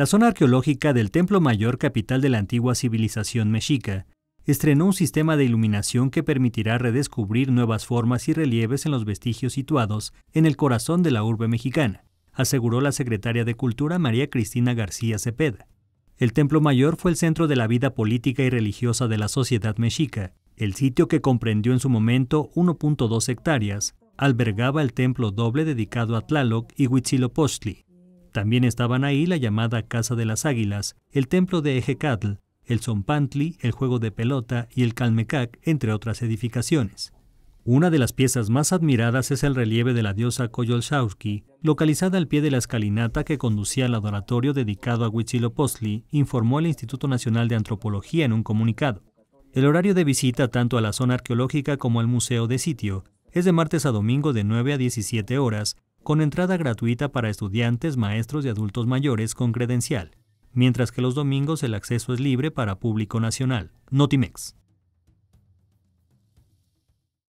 La zona arqueológica del Templo Mayor, capital de la antigua civilización mexica, estrenó un sistema de iluminación que permitirá redescubrir nuevas formas y relieves en los vestigios situados en el corazón de la urbe mexicana, aseguró la secretaria de Cultura María Cristina García Cepeda. El Templo Mayor fue el centro de la vida política y religiosa de la sociedad mexica. El sitio que comprendió en su momento 1.2 hectáreas albergaba el templo doble dedicado a Tlaloc y Huitzilopochtli, también estaban ahí la llamada Casa de las Águilas, el templo de Ejecatl, el Zompantli, el juego de pelota y el Calmecac, entre otras edificaciones. Una de las piezas más admiradas es el relieve de la diosa Coyolxauhqui, localizada al pie de la escalinata que conducía al adoratorio dedicado a Huitzilopochtli, informó el Instituto Nacional de Antropología en un comunicado. El horario de visita tanto a la zona arqueológica como al museo de sitio es de martes a domingo de 9 a 17 horas con entrada gratuita para estudiantes, maestros y adultos mayores con credencial, mientras que los domingos el acceso es libre para público nacional. Notimex.